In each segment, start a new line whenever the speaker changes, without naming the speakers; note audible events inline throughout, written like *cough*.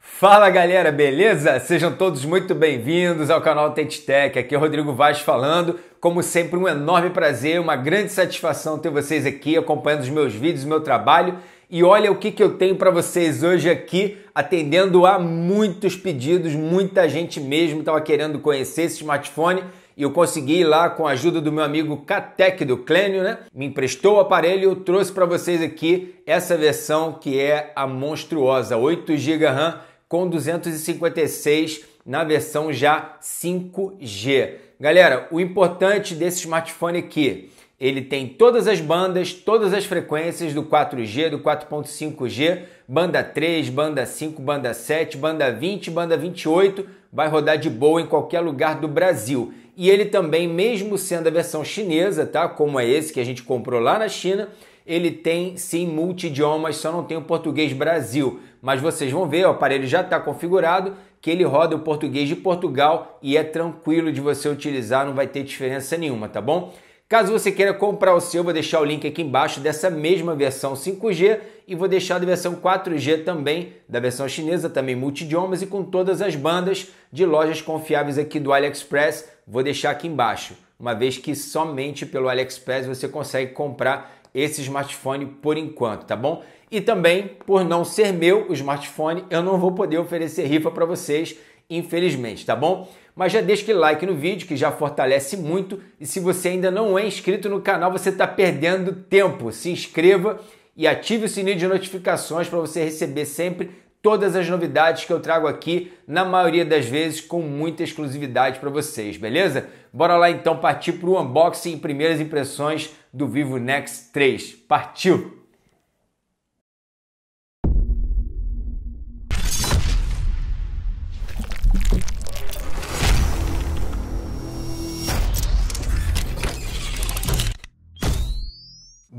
Fala galera, beleza? Sejam todos muito bem-vindos ao canal Tech Tech. Aqui é o Rodrigo Vaz falando. Como sempre, um enorme prazer, uma grande satisfação ter vocês aqui acompanhando os meus vídeos, o meu trabalho. E olha o que, que eu tenho para vocês hoje aqui, atendendo a muitos pedidos, muita gente mesmo estava querendo conhecer esse smartphone e eu consegui lá com a ajuda do meu amigo Catec do Clênio, né? Me emprestou o aparelho e eu trouxe para vocês aqui essa versão que é a monstruosa, 8 GB RAM com 256 na versão já 5G. Galera, o importante desse smartphone aqui, ele tem todas as bandas, todas as frequências do 4G, do 4.5G, banda 3, banda 5, banda 7, banda 20, banda 28 vai rodar de boa em qualquer lugar do Brasil. E ele também, mesmo sendo a versão chinesa, tá? Como é esse que a gente comprou lá na China, ele tem sim multidiomas, só não tem o português Brasil. Mas vocês vão ver, o aparelho já está configurado, que ele roda o português de Portugal e é tranquilo de você utilizar, não vai ter diferença nenhuma, tá bom? Caso você queira comprar o seu, vou deixar o link aqui embaixo dessa mesma versão 5G e vou deixar da versão 4G também, da versão chinesa, também multidiomas e com todas as bandas de lojas confiáveis aqui do AliExpress, vou deixar aqui embaixo, uma vez que somente pelo AliExpress você consegue comprar esse smartphone por enquanto, tá bom? E também, por não ser meu o smartphone, eu não vou poder oferecer rifa para vocês infelizmente, tá bom? Mas já deixa aquele like no vídeo que já fortalece muito e se você ainda não é inscrito no canal, você está perdendo tempo. Se inscreva e ative o sininho de notificações para você receber sempre todas as novidades que eu trago aqui, na maioria das vezes com muita exclusividade para vocês, beleza? Bora lá então partir para o unboxing e primeiras impressões do Vivo Nex 3. Partiu!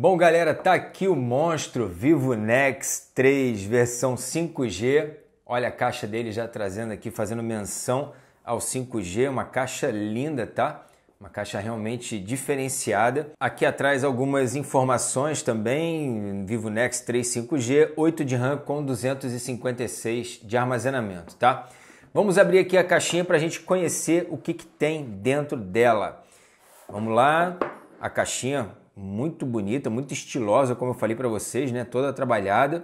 Bom, galera, tá aqui o monstro Vivo Nex 3 versão 5G. Olha a caixa dele já trazendo aqui, fazendo menção ao 5G, uma caixa linda, tá? Uma caixa realmente diferenciada. Aqui atrás algumas informações também, Vivo Nex 3 5G, 8 de RAM com 256 de armazenamento, tá? Vamos abrir aqui a caixinha para a gente conhecer o que, que tem dentro dela. Vamos lá, a caixinha muito bonita, muito estilosa, como eu falei para vocês, né? Toda trabalhada.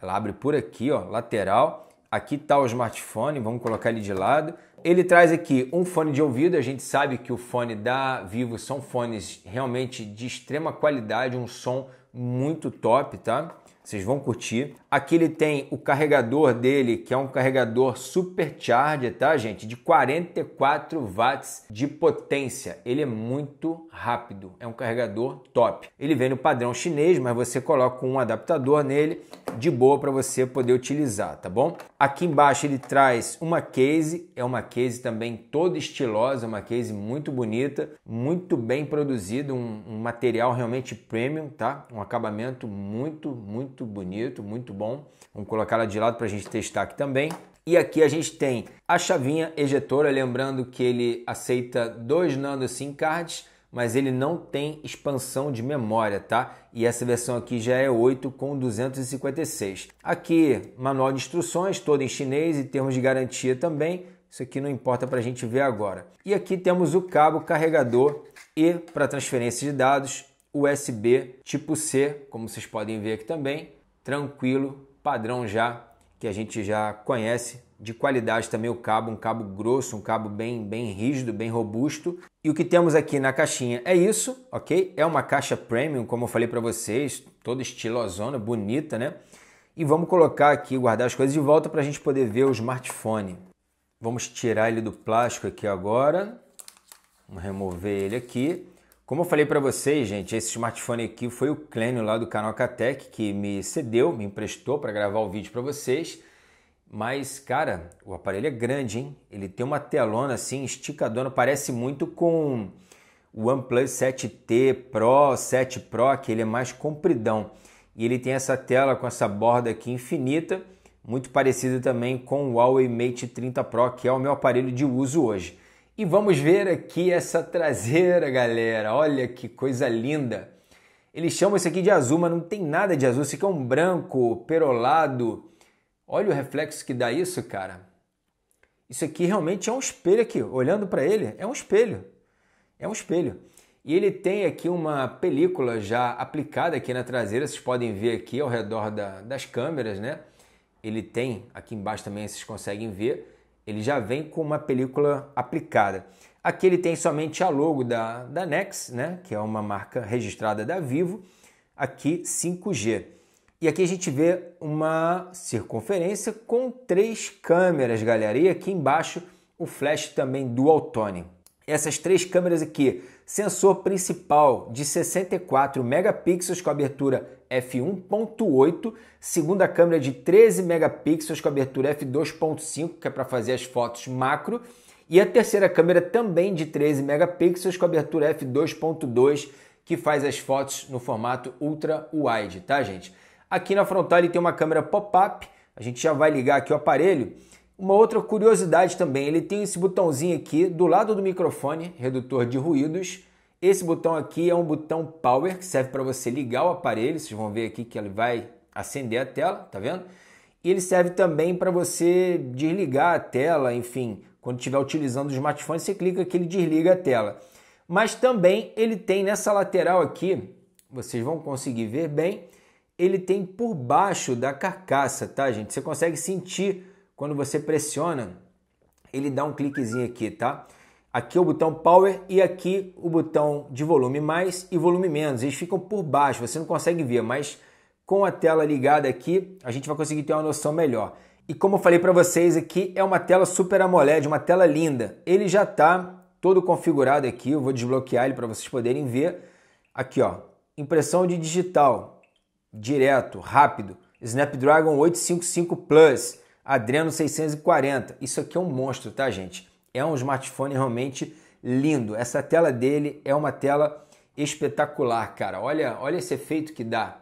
Ela abre por aqui, ó, lateral. Aqui está o smartphone, vamos colocar ele de lado. Ele traz aqui um fone de ouvido, a gente sabe que o fone da Vivo são fones realmente de extrema qualidade, um som muito top, tá? vocês vão curtir. Aqui ele tem o carregador dele, que é um carregador charge tá, gente? De 44 watts de potência. Ele é muito rápido, é um carregador top. Ele vem no padrão chinês, mas você coloca um adaptador nele de boa para você poder utilizar, tá bom? Aqui embaixo ele traz uma case, é uma case também toda estilosa, uma case muito bonita, muito bem produzida, um, um material realmente premium, tá? Um acabamento muito, muito muito bonito, muito bom. Vamos colocar ela de lado para a gente testar aqui também. E aqui a gente tem a chavinha ejetora, lembrando que ele aceita dois nano SIM cards, mas ele não tem expansão de memória, tá? E essa versão aqui já é 8 com 256. Aqui, manual de instruções, todo em chinês e termos de garantia também. Isso aqui não importa para a gente ver agora. E aqui temos o cabo carregador e para transferência de dados USB tipo C, como vocês podem ver aqui também, tranquilo, padrão já, que a gente já conhece, de qualidade também o cabo, um cabo grosso, um cabo bem, bem rígido, bem robusto. E o que temos aqui na caixinha é isso, ok? É uma caixa premium, como eu falei para vocês, toda estilosona, bonita, né? E vamos colocar aqui, guardar as coisas de volta para a gente poder ver o smartphone. Vamos tirar ele do plástico aqui agora. Vamos remover ele aqui. Como eu falei para vocês, gente, esse smartphone aqui foi o Clênio lá do canal Catec que me cedeu, me emprestou para gravar o vídeo para vocês. Mas, cara, o aparelho é grande, hein? Ele tem uma telona assim, esticadona, parece muito com o OnePlus 7T Pro, 7 Pro, que ele é mais compridão. E ele tem essa tela com essa borda aqui infinita, muito parecida também com o Huawei Mate 30 Pro, que é o meu aparelho de uso hoje. E vamos ver aqui essa traseira, galera. Olha que coisa linda. Eles chamam isso aqui de azul, mas não tem nada de azul. Isso aqui é um branco perolado. Olha o reflexo que dá isso, cara. Isso aqui realmente é um espelho aqui. Olhando para ele, é um espelho. É um espelho. E ele tem aqui uma película já aplicada aqui na traseira. Vocês podem ver aqui ao redor da, das câmeras, né? Ele tem, aqui embaixo também vocês conseguem ver ele já vem com uma película aplicada. Aqui ele tem somente a logo da, da Nex, né? que é uma marca registrada da Vivo. Aqui 5G. E aqui a gente vê uma circunferência com três câmeras, galera. E aqui embaixo o flash também dual tone. Essas três câmeras aqui, sensor principal de 64 megapixels com abertura f1.8, segunda câmera de 13 megapixels com abertura f2.5, que é para fazer as fotos macro, e a terceira câmera também de 13 megapixels com abertura f2.2, que faz as fotos no formato ultra wide, tá, gente? Aqui na frontal ele tem uma câmera pop-up, a gente já vai ligar aqui o aparelho. Uma outra curiosidade também, ele tem esse botãozinho aqui do lado do microfone, redutor de ruídos, esse botão aqui é um botão power que serve para você ligar o aparelho. Vocês vão ver aqui que ele vai acender a tela, tá vendo? E ele serve também para você desligar a tela, enfim, quando estiver utilizando o smartphone, você clica que ele desliga a tela. Mas também ele tem nessa lateral aqui, vocês vão conseguir ver bem, ele tem por baixo da carcaça, tá, gente? Você consegue sentir quando você pressiona, ele dá um cliquezinho aqui, tá? Aqui é o botão Power e aqui o botão de volume mais e volume menos. Eles ficam por baixo, você não consegue ver, mas com a tela ligada aqui, a gente vai conseguir ter uma noção melhor. E como eu falei para vocês, aqui é uma tela Super AMOLED, uma tela linda. Ele já está todo configurado aqui, eu vou desbloquear ele para vocês poderem ver. Aqui, ó, impressão de digital, direto, rápido, Snapdragon 855 Plus, Adreno 640. Isso aqui é um monstro, tá, gente? É um smartphone realmente lindo. Essa tela dele é uma tela espetacular, cara. Olha, olha esse efeito que dá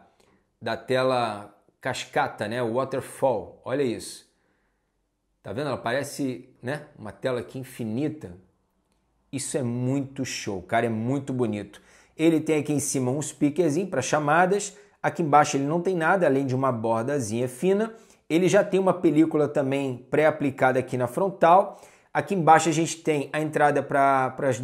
da tela cascata, né? Waterfall. Olha isso. Tá vendo? Ela parece, né? Uma tela aqui infinita. Isso é muito show, cara. É muito bonito. Ele tem aqui em cima um speakerzinho para chamadas. Aqui embaixo ele não tem nada além de uma bordazinha fina. Ele já tem uma película também pré-aplicada aqui na frontal Aqui embaixo a gente tem a entrada para os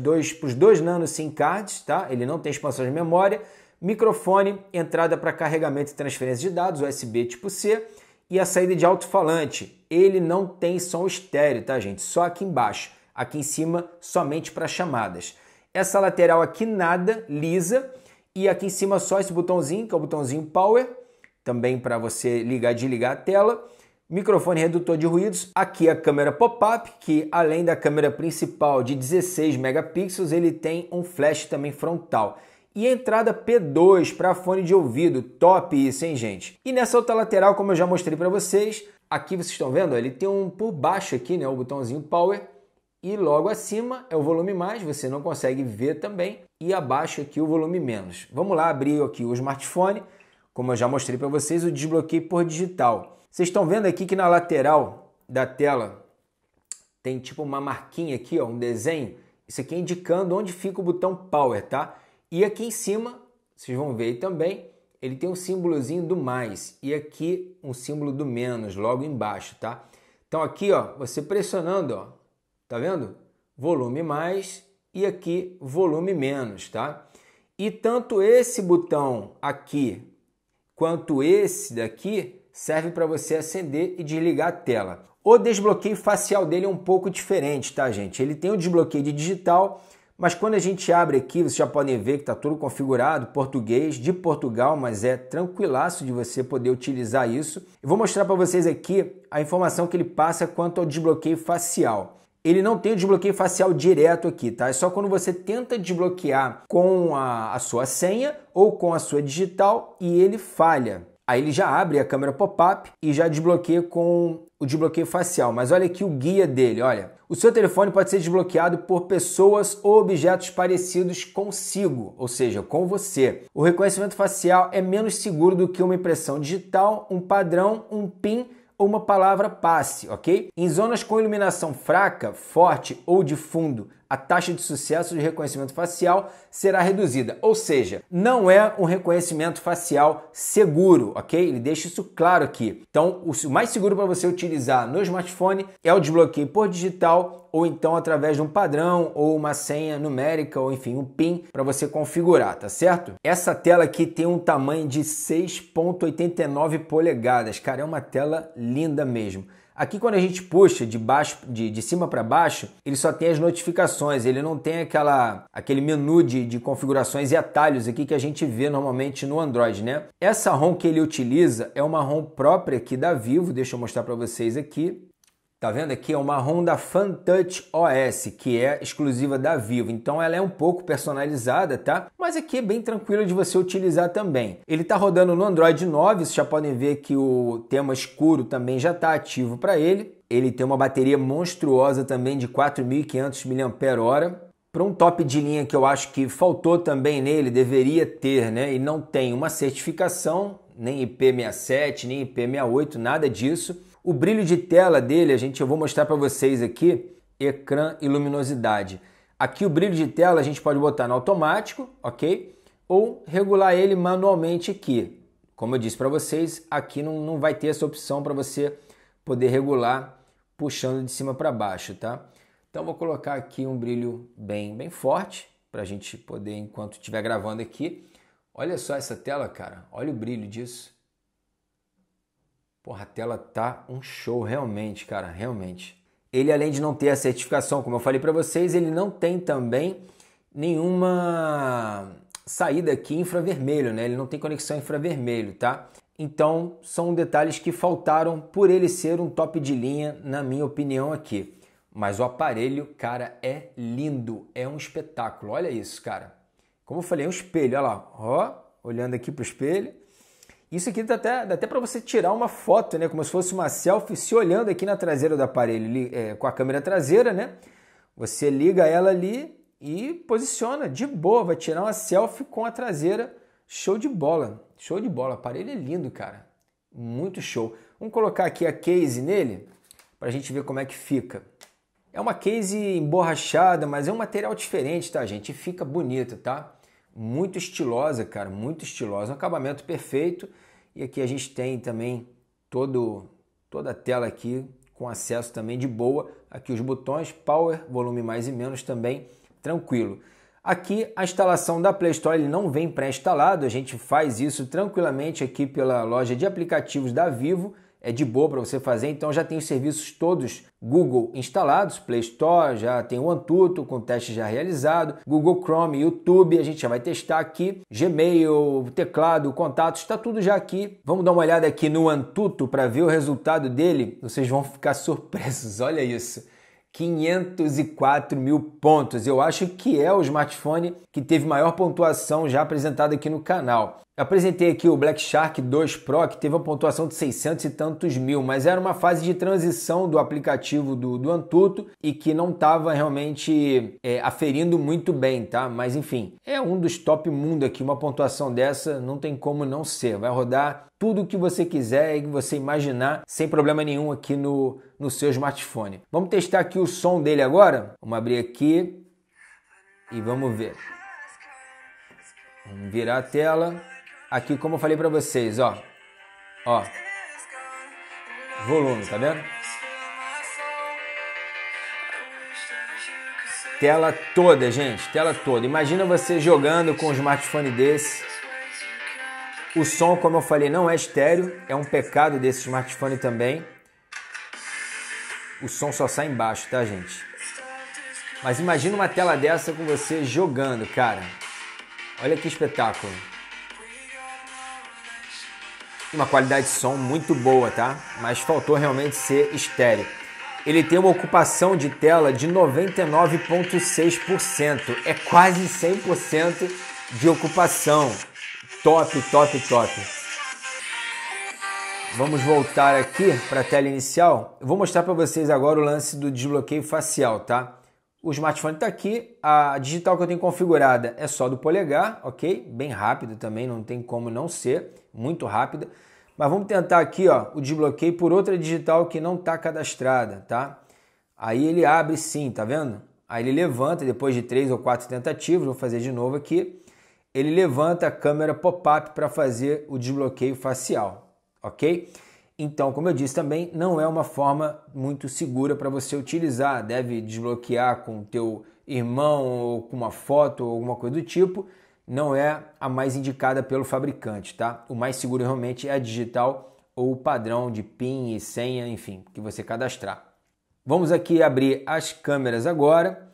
dois nano SIM cards, tá? Ele não tem expansão de memória. Microfone, entrada para carregamento e transferência de dados, USB tipo C. E a saída de alto-falante. Ele não tem som estéreo, tá, gente? Só aqui embaixo. Aqui em cima, somente para chamadas. Essa lateral aqui, nada, lisa. E aqui em cima, só esse botãozinho, que é o botãozinho Power. Também para você ligar e desligar a tela microfone redutor de ruídos, aqui a câmera pop-up, que além da câmera principal de 16 megapixels, ele tem um flash também frontal. E entrada P2 para fone de ouvido, top isso, hein, gente? E nessa outra lateral, como eu já mostrei para vocês, aqui vocês estão vendo, ele tem um por baixo aqui, né, o botãozinho power, e logo acima é o volume mais, você não consegue ver também, e abaixo aqui o volume menos. Vamos lá abrir aqui o smartphone, como eu já mostrei para vocês, o desbloqueio por digital. Vocês estão vendo aqui que na lateral da tela tem tipo uma marquinha aqui, ó, um desenho. Isso aqui é indicando onde fica o botão Power, tá? E aqui em cima, vocês vão ver também, ele tem um símbolozinho do mais e aqui um símbolo do menos logo embaixo, tá? Então aqui, ó, você pressionando, ó, tá vendo? Volume mais e aqui volume menos, tá? E tanto esse botão aqui quanto esse daqui serve para você acender e desligar a tela. O desbloqueio facial dele é um pouco diferente, tá, gente? Ele tem o desbloqueio de digital, mas quando a gente abre aqui, vocês já podem ver que está tudo configurado, português, de Portugal, mas é tranquilaço de você poder utilizar isso. Eu vou mostrar para vocês aqui a informação que ele passa quanto ao desbloqueio facial ele não tem o desbloqueio facial direto aqui, tá? É só quando você tenta desbloquear com a, a, sua senha ou com a sua digital e ele falha. Aí ele já abre a câmera pop-up e já desbloqueia com o desbloqueio facial. Mas olha aqui o guia dele, olha. O seu telefone pode ser desbloqueado por pessoas ou objetos parecidos consigo, ou seja, com você. O reconhecimento facial é menos seguro do que uma impressão digital, um padrão, um PIN ou uma palavra passe, ok? Em zonas com iluminação fraca, forte ou de fundo a taxa de sucesso de reconhecimento facial será reduzida. Ou seja, não é um reconhecimento facial seguro, ok? Ele deixa isso claro aqui. Então, o mais seguro para você utilizar no smartphone é o desbloqueio por digital ou então através de um padrão ou uma senha numérica ou enfim, um PIN para você configurar, tá certo? Essa tela aqui tem um tamanho de 6.89 polegadas. Cara, é uma tela linda mesmo. Aqui quando a gente puxa de baixo, de, de cima para baixo, ele só tem as notificações, ele não tem aquela, aquele menu de, de configurações e atalhos aqui que a gente vê normalmente no Android, né? Essa ROM que ele utiliza é uma ROM própria aqui da Vivo, deixa eu mostrar para vocês aqui. Tá vendo aqui? É uma Honda Fantouch OS, que é exclusiva da Vivo. Então ela é um pouco personalizada, tá? Mas aqui é bem tranquila de você utilizar também. Ele tá rodando no Android 9, vocês já podem ver que o tema escuro também já está ativo para ele. Ele tem uma bateria monstruosa também de 4.500 mAh. Para um top de linha que eu acho que faltou também nele, deveria ter, né? E não tem uma certificação, nem IP67, nem IP68, nada disso o brilho de tela dele, a gente, eu vou mostrar para vocês aqui, ecrã e luminosidade. Aqui o brilho de tela a gente pode botar no automático, ok? Ou regular ele manualmente aqui. Como eu disse para vocês, aqui não, não vai ter essa opção para você poder regular puxando de cima para baixo, tá? Então vou colocar aqui um brilho bem, bem forte para a gente poder, enquanto estiver gravando aqui. Olha só essa tela, cara. Olha o brilho disso. Porra, a tela tá um show realmente, cara, realmente. Ele além de não ter a certificação, como eu falei para vocês, ele não tem também nenhuma saída aqui infravermelho, né? Ele não tem conexão infravermelho, tá? Então, são detalhes que faltaram por ele ser um top de linha, na minha opinião aqui. Mas o aparelho, cara, é lindo, é um espetáculo. Olha isso, cara. Como eu falei, é um espelho, olha lá, ó, olhando aqui pro espelho. Isso aqui dá até, até para você tirar uma foto, né? Como se fosse uma selfie, se olhando aqui na traseira do aparelho, é, com a câmera traseira, né? Você liga ela ali e posiciona de boa, vai tirar uma selfie com a traseira. Show de bola, show de bola. O aparelho é lindo, cara. Muito show. Vamos colocar aqui a case nele para a gente ver como é que fica. É uma case emborrachada, mas é um material diferente, tá, gente? E fica bonito, tá? muito estilosa, cara, muito estilosa, um acabamento perfeito. E aqui a gente tem também todo, toda a tela aqui com acesso também de boa. Aqui os botões, power, volume mais e menos também, tranquilo. Aqui a instalação da Play Store ele não vem pré-instalado, a gente faz isso tranquilamente aqui pela loja de aplicativos da Vivo é de boa para você fazer. Então já tem os serviços todos Google instalados, Play Store, já tem o Antutu com teste já realizado, Google Chrome, YouTube, a gente já vai testar aqui, Gmail, teclado, contatos, está tudo já aqui. Vamos dar uma olhada aqui no Antutu para ver o resultado dele. Vocês vão ficar *laughs* surpresos, olha isso. 504 mil pontos. Eu acho que é o smartphone que teve maior pontuação já apresentada aqui no canal. Eu apresentei aqui o Black Shark 2 Pro, que teve uma pontuação de 600 e tantos mil, mas era uma fase de transição do aplicativo do, do Antutu e que não estava realmente é, aferindo muito bem, tá? Mas enfim, é um dos top mundo aqui. Uma pontuação dessa não tem como não ser. Vai rodar tudo o que você quiser e que você imaginar sem problema nenhum aqui no, no seu smartphone. Vamos testar aqui o som dele agora? Vamos abrir aqui e vamos ver. Vamos virar a tela aqui, como eu falei pra vocês, ó. Ó. Volume, tá vendo? Tela toda, gente, tela toda. Imagina você jogando com um smartphone desse. O som, como eu falei, não é estéreo, é um pecado desse smartphone também. O som só sai embaixo, tá, gente? Mas imagina uma tela dessa com você jogando, cara. Olha que espetáculo uma qualidade de som muito boa, tá? Mas faltou realmente ser estéreo. Ele tem uma ocupação de tela de 99,6%, é quase 100% de ocupação. Top, top, top. Vamos voltar aqui para a tela inicial. Eu vou mostrar para vocês agora o lance do desbloqueio facial, tá? O smartphone está aqui, a digital que eu tenho configurada é só do polegar, ok? Bem rápido também, não tem como não ser muito rápida. Mas vamos tentar aqui ó, o desbloqueio por outra digital que não está cadastrada, tá? Aí ele abre sim, tá vendo? Aí ele levanta, depois de três ou quatro tentativas, vou fazer de novo aqui, ele levanta a câmera pop-up para fazer o desbloqueio facial, ok? Então, como eu disse também, não é uma forma muito segura para você utilizar. Deve desbloquear com o teu irmão ou com uma foto ou alguma coisa do tipo, não é a mais indicada pelo fabricante, tá? O mais seguro realmente é a digital ou o padrão de PIN e senha, enfim, que você cadastrar. Vamos aqui abrir as câmeras agora.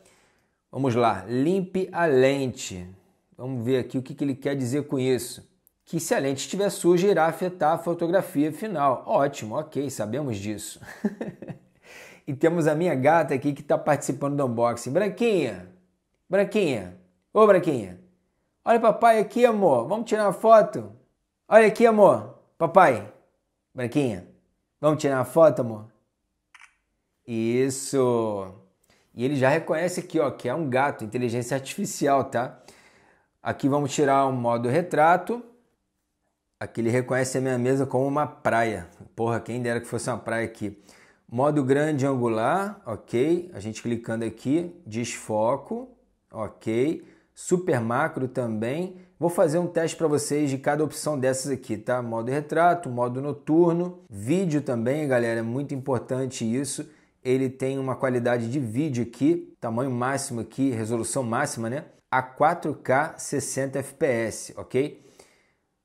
Vamos lá, limpe a lente. Vamos ver aqui o que, ele quer dizer com isso. Que se a lente estiver suja, irá afetar a fotografia final. Ótimo, ok, sabemos disso. *laughs* e temos a minha gata aqui que está participando do unboxing. Branquinha, Branquinha, ô Branquinha, Olha, papai, aqui, amor. Vamos tirar uma foto. Olha aqui, amor. Papai. Branquinha. Vamos tirar uma foto, amor? Isso. E ele já reconhece aqui, ó, que é um gato, inteligência artificial, tá? Aqui vamos tirar um modo retrato. Aqui ele reconhece a minha mesa como uma praia. Porra, quem dera que fosse uma praia aqui. Modo grande angular, ok. A gente clicando aqui, desfoco, ok super macro também. Vou fazer um teste para vocês de cada opção dessas aqui, tá? Modo retrato, modo noturno, vídeo também, galera, é muito importante isso. Ele tem uma qualidade de vídeo aqui, tamanho máximo aqui, resolução máxima, né? A 4K 60 FPS, ok?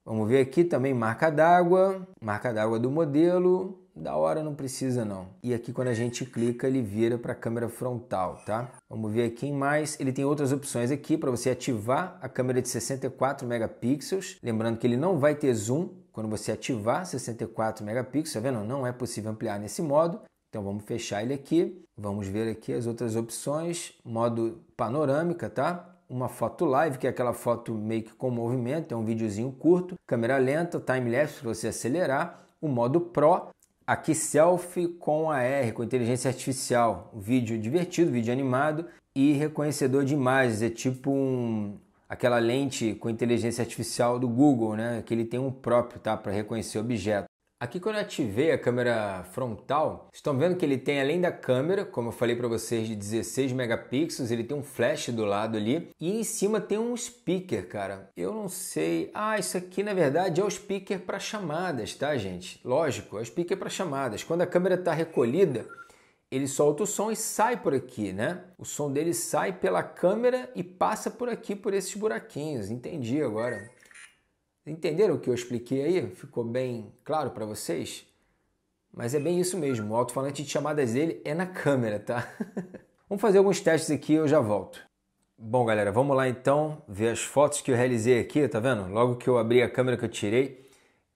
Vamos ver aqui também marca d'água, marca d'água do modelo, da hora não precisa não. E aqui quando a gente clica, ele vira para a câmera frontal, tá? Vamos ver aqui em mais, ele tem outras opções aqui para você ativar a câmera de 64 megapixels, lembrando que ele não vai ter zoom quando você ativar 64 megapixels, tá vendo? Não é possível ampliar nesse modo. Então vamos fechar ele aqui. Vamos ver aqui as outras opções, modo panorâmica, tá? uma foto live, que é aquela foto meio que com movimento, é um videozinho curto, câmera lenta, time lapse para você acelerar, o modo Pro, Aqui selfie com AR, com inteligência artificial, vídeo divertido, vídeo animado e reconhecedor de imagens, é tipo um, aquela lente com inteligência artificial do Google, né? Que ele tem um próprio, tá, para reconhecer objetos. Aqui quando eu ativei a câmera frontal, estão vendo que ele tem além da câmera, como eu falei para vocês, de 16 megapixels, ele tem um flash do lado ali e em cima tem um speaker, cara. Eu não sei. Ah, isso aqui na verdade é o speaker para chamadas, tá, gente? Lógico, é o speaker para chamadas. Quando a câmera está recolhida, ele solta o som e sai por aqui, né? O som dele sai pela câmera e passa por aqui por esses buraquinhos. Entendi agora. Entenderam o que eu expliquei aí? Ficou bem claro para vocês? Mas é bem isso mesmo, o alto-falante de chamadas dele é na câmera, tá? *laughs* vamos fazer alguns testes aqui e eu já volto. Bom, galera, vamos lá então ver as fotos que eu realizei aqui, tá vendo? Logo que eu abri a câmera que eu tirei.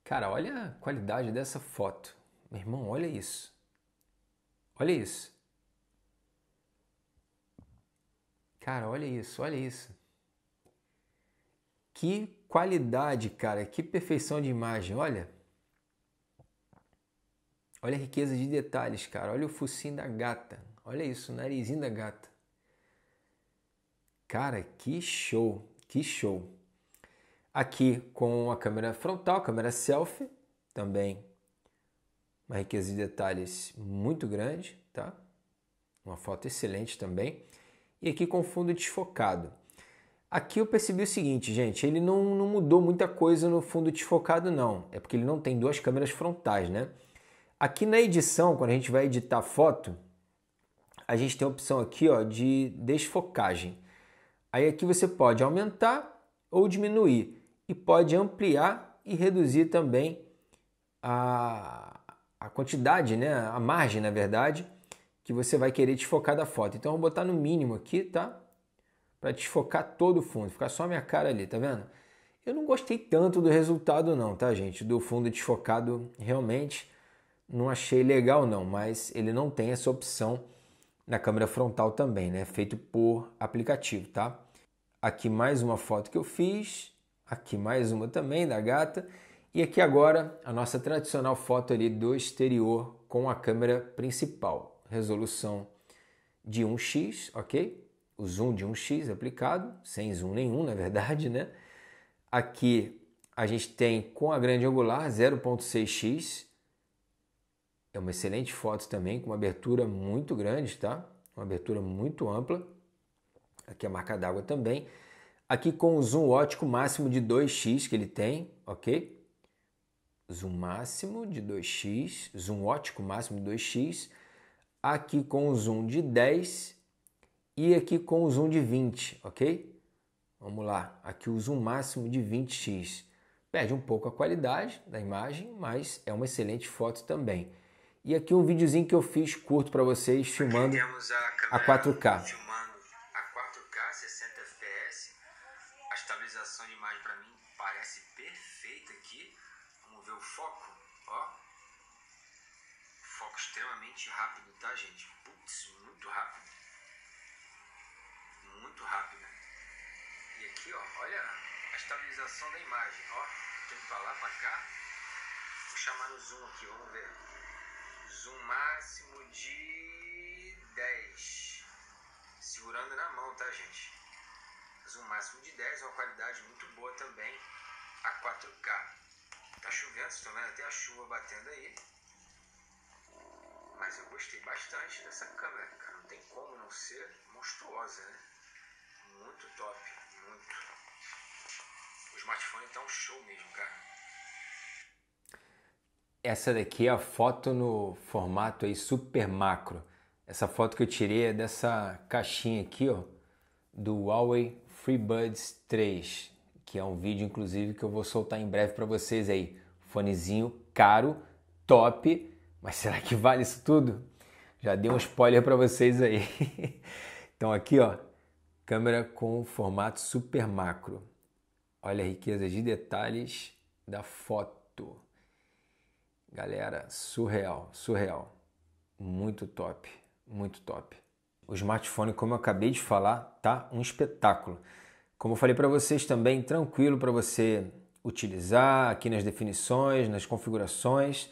Cara, olha a qualidade dessa foto. Meu irmão, olha isso. Olha isso. Cara, olha isso, olha isso. Que qualidade, cara, que perfeição de imagem, olha. Olha a riqueza de detalhes, cara. Olha o focinho da gata. Olha isso, o narizinho da gata. Cara, que show, que show. Aqui com a câmera frontal, câmera selfie, também uma riqueza de detalhes muito grande, tá? Uma foto excelente também. E aqui com fundo desfocado. Aqui eu percebi o seguinte, gente, ele não, não mudou muita coisa no fundo desfocado não, é porque ele não tem duas câmeras frontais, né? Aqui na edição, quando a gente vai editar foto, a gente tem a opção aqui ó, de desfocagem. Aí aqui você pode aumentar ou diminuir e pode ampliar e reduzir também a, a quantidade, né, a margem na verdade, que você vai querer desfocar da foto. Então eu vou botar no mínimo aqui, tá? para desfocar todo o fundo, ficar só a minha cara ali, tá vendo? Eu não gostei tanto do resultado não, tá gente? Do fundo desfocado realmente não achei legal não, mas ele não tem essa opção na câmera frontal também, né? Feito por aplicativo, tá? Aqui mais uma foto que eu fiz, aqui mais uma também da gata e aqui agora a nossa tradicional foto ali do exterior com a câmera principal, resolução de 1x, ok? o zoom de um X aplicado, sem zoom nenhum, na verdade, né? Aqui a gente tem com a grande angular 0.6x. É uma excelente foto também, com uma abertura muito grande, tá? Uma abertura muito ampla. Aqui a marca d'água também. Aqui com o zoom ótico máximo de 2x que ele tem, ok? Zoom máximo de 2x, zoom ótico máximo de 2x. Aqui com o zoom de 10 e aqui com o zoom de 20, ok? Vamos lá, aqui o zoom máximo de 20x. Perde um pouco a qualidade da imagem, mas é uma excelente foto também. E aqui um videozinho que eu fiz curto para vocês filmando a, a 4K. Filmando a 4K 60 fps. A estabilização de imagem para mim parece perfeita aqui. Vamos ver o foco, ó. Foco extremamente rápido, tá, gente? Putz, muito rápido muito rápida. Né? E aqui, ó, olha a estabilização da imagem, ó. Tem que falar para cá. Vou chamar no zoom aqui, vamos ver. Zoom máximo de 10. Segurando na mão, tá, gente? Zoom máximo de 10, uma qualidade muito boa também, a 4K. Tá chovendo, vocês estão vendo até a chuva batendo aí. Mas eu gostei bastante dessa câmera, cara. Não tem como não ser monstruosa, né? muito top, muito. O smartphone tá um show mesmo, cara. Essa daqui é a foto no formato aí super macro. Essa foto que eu tirei é dessa caixinha aqui, ó, do Huawei FreeBuds 3, que é um vídeo inclusive que eu vou soltar em breve para vocês aí. Fonezinho caro, top, mas será que vale isso tudo? Já dei um spoiler para vocês aí. *laughs* então aqui, ó, Câmera com formato super macro. Olha a riqueza de detalhes da foto. Galera, surreal, surreal. Muito top, muito top. O smartphone, como eu acabei de falar, tá um espetáculo. Como eu falei para vocês também, tranquilo para você utilizar aqui nas definições, nas configurações,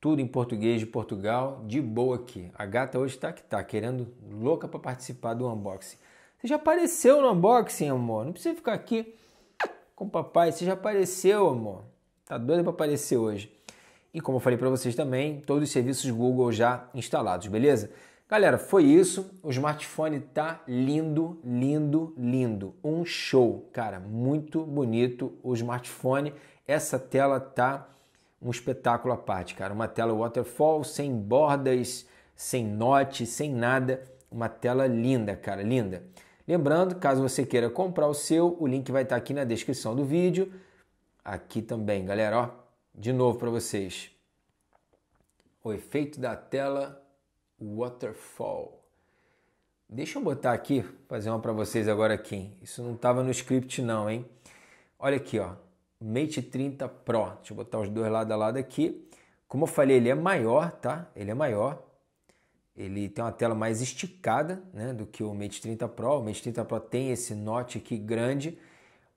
tudo em português de Portugal, de boa aqui. A gata hoje está que tá, querendo louca para participar do unboxing. Você já apareceu no unboxing, amor. Não precisa ficar aqui com o papai. Você já apareceu, amor. Tá doido para aparecer hoje. E como eu falei para vocês também, todos os serviços Google já instalados, beleza? Galera, foi isso. O smartphone tá lindo, lindo, lindo. Um show, cara, muito bonito o smartphone. Essa tela tá um espetáculo à parte, cara. Uma tela waterfall, sem bordas, sem note, sem nada. Uma tela linda, cara, linda. Lembrando, caso você queira comprar o seu, o link vai estar aqui na descrição do vídeo. Aqui também, galera, ó, de novo para vocês. O efeito da tela waterfall. Deixa eu botar aqui, fazer uma para vocês agora aqui. Isso não estava no script não, hein? Olha aqui, ó, Mate 30 Pro. Deixa eu botar os dois lado a lado aqui. Como eu falei, ele é maior, tá? Ele é maior ele tem uma tela mais esticada né, do que o Mate 30 Pro. O Mate 30 Pro tem esse note aqui grande,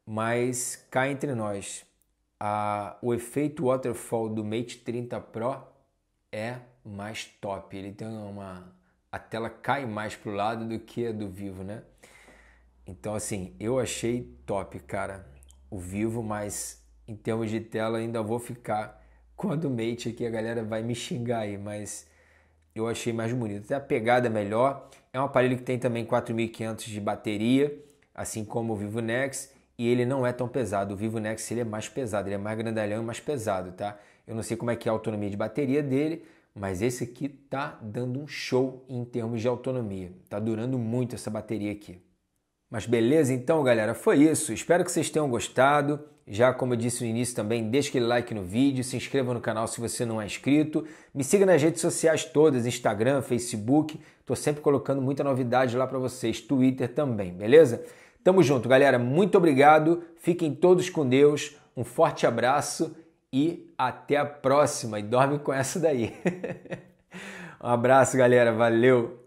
mas cá entre nós, a, o efeito waterfall do Mate 30 Pro é mais top. Ele tem uma. A tela cai mais pro lado do que a do vivo, né? Então, assim, eu achei top, cara, o vivo, mas em termos de tela ainda vou ficar *laughs* com a do Mate aqui. A galera vai me xingar aí, mas eu achei mais bonito. Até a pegada é melhor. É um aparelho que tem também 4.500 de bateria, assim como o Vivo Nex, e ele não é tão pesado. O Vivo Nex ele é mais pesado, ele é mais grandalhão e mais pesado, tá? Eu não sei como é que é a autonomia de bateria dele, mas esse aqui tá dando um show em termos de autonomia. Tá durando muito essa bateria aqui. Mas beleza, então, galera, foi isso. Espero que vocês tenham gostado. Já como eu disse no início também, deixa aquele like no vídeo, se inscreva no canal se você não é inscrito, me siga nas redes sociais todas, Instagram, Facebook, estou sempre colocando muita novidade lá para vocês, Twitter também, beleza? Tamo junto, galera, muito obrigado, fiquem todos com Deus, um forte abraço e até a próxima. E dorme com essa daí. *laughs* um abraço, galera, valeu!